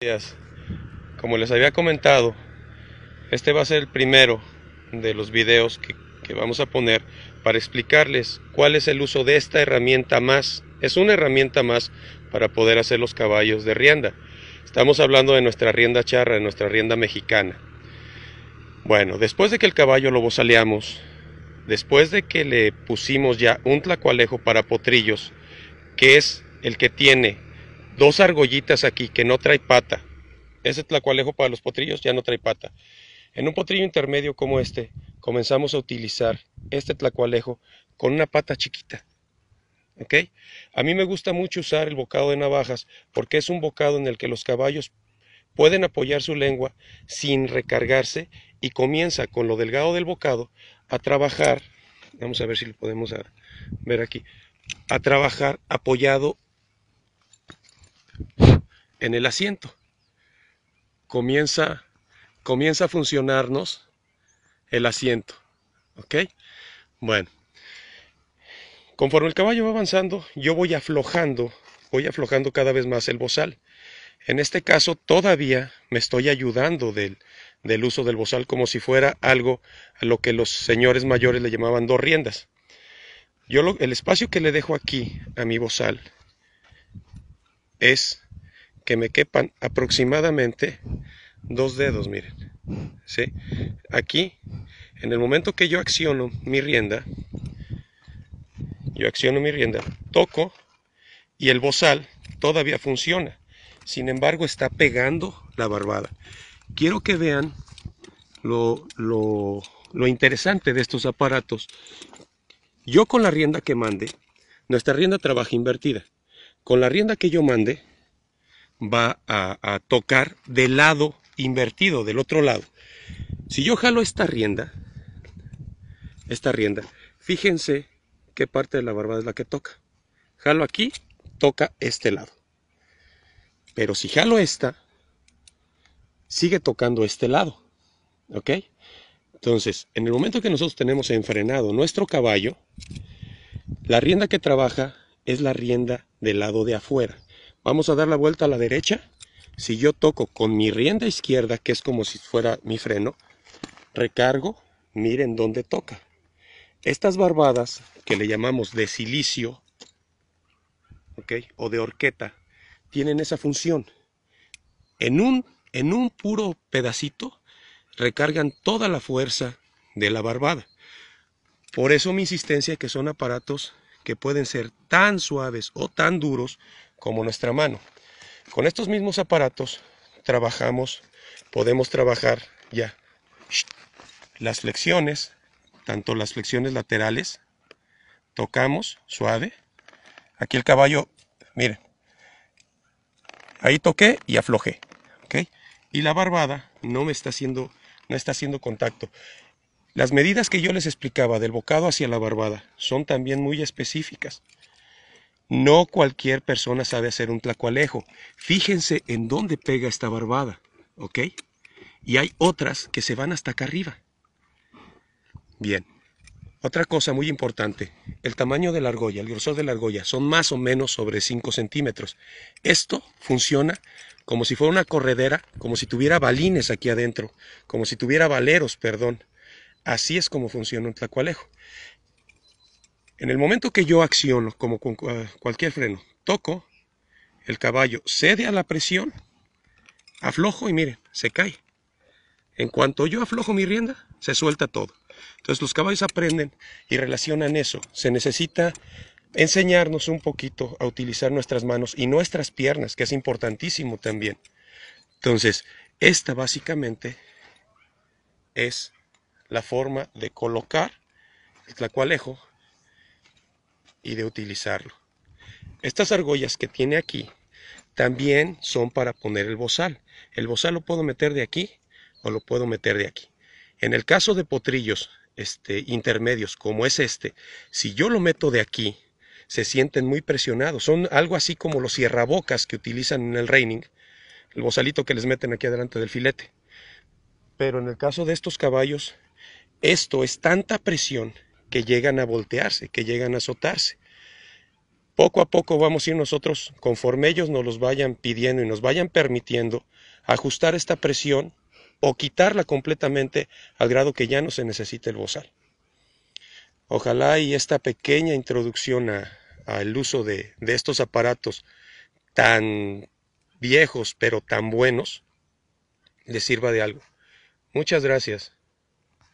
días. Como les había comentado, este va a ser el primero de los videos que, que, vamos a poner para explicarles cuál es el uso de esta herramienta más. Es una herramienta más para poder hacer los caballos de rienda. Estamos hablando de nuestra rienda charra, de nuestra rienda mexicana. Bueno, después de que el caballo lo bozaleamos, después de que le pusimos ya un tlacualejo para potrillos, que es el que tiene dos argollitas aquí que no trae pata. Ese tlacualejo para los potrillos ya no trae pata. En un potrillo intermedio como este, comenzamos a utilizar este tlacualejo con una pata chiquita. ¿Ok? A mí me gusta mucho usar el bocado de navajas porque es un bocado en el que los caballos pueden apoyar su lengua sin recargarse y comienza con lo delgado del bocado a trabajar, vamos a ver si lo podemos ver aquí, a trabajar apoyado en el asiento. Comienza, comienza a funcionarnos el asiento. ¿Ok? Bueno. Conforme el caballo va avanzando, yo voy aflojando, voy aflojando cada vez más el bozal. En este caso, todavía me estoy ayudando del, uso del bozal como si fuera algo a lo que los señores mayores le llamaban dos riendas. Yo el espacio que le dejo aquí a mi bozal es que me quepan aproximadamente dos dedos, miren. Aquí, en el momento que yo acciono mi rienda, yo acciono mi rienda, toco y el bozal todavía funciona. Sin embargo, está pegando la barbada. Quiero que vean lo, lo, lo interesante de estos aparatos. Yo con la rienda que mande, nuestra rienda trabaja invertida con la rienda que yo mande, va a, tocar del lado invertido, del otro lado. Si yo jalo esta rienda, esta rienda, fíjense qué parte de la barbada es la que toca. Jalo aquí, toca este lado. Pero si jalo esta, sigue tocando este lado. ¿Ok? Entonces, en el momento que nosotros tenemos enfrenado nuestro caballo, la rienda que trabaja es la rienda del lado de afuera. Vamos a dar la vuelta a la derecha. Si yo toco con mi rienda izquierda, que es como si fuera mi freno, recargo, miren dónde toca. Estas barbadas, que le llamamos de silicio, O de horqueta, tienen esa función. En un, en un puro pedacito recargan toda la fuerza de la barbada. Por eso mi insistencia que son aparatos que pueden ser tan suaves o tan duros como nuestra mano. Con estos mismos aparatos trabajamos, podemos trabajar ya las flexiones, tanto las flexiones laterales, tocamos suave. Aquí el caballo, miren, ahí toqué y aflojé, ¿ok? Y la barbada no me está haciendo, no está haciendo contacto. Las medidas que yo les explicaba del bocado hacia la barbada son también muy específicas. No cualquier persona sabe hacer un tlacualejo. Fíjense en dónde pega esta barbada, ¿ok? Y hay otras que se van hasta acá arriba. Bien. Otra cosa muy importante, el tamaño de la argolla, el grosor de la argolla, son más o menos sobre 5 centímetros. Esto funciona como si fuera una corredera, como si tuviera balines aquí adentro, como si tuviera valeros, perdón, Así es como funciona un tlacualejo. En el momento que yo acciono, como con eh, cualquier freno, toco, el caballo cede a la presión, aflojo y miren, se cae. En cuanto yo aflojo mi rienda, se suelta todo. Entonces los caballos aprenden y relacionan eso. Se necesita enseñarnos un poquito a utilizar nuestras manos y nuestras piernas, que es importantísimo también. Entonces, esta básicamente es la forma de colocar el tlacualejo y de utilizarlo. Estas argollas que tiene aquí también son para poner el bozal. El bozal lo puedo meter de aquí o lo puedo meter de aquí. En el caso de potrillos este, intermedios como es este, si yo lo meto de aquí, se sienten muy presionados. Son algo así como los cierrabocas que utilizan en el reining, el bozalito que les meten aquí adelante del filete. Pero en el caso de estos caballos esto es tanta presión que llegan a voltearse, que llegan a azotarse. Poco a poco vamos a ir nosotros, conforme ellos nos los vayan pidiendo y nos vayan permitiendo, ajustar esta presión o quitarla completamente al grado que ya no se necesite el bozal. Ojalá y esta pequeña introducción al uso de, de estos aparatos tan viejos pero tan buenos les sirva de algo. Muchas gracias.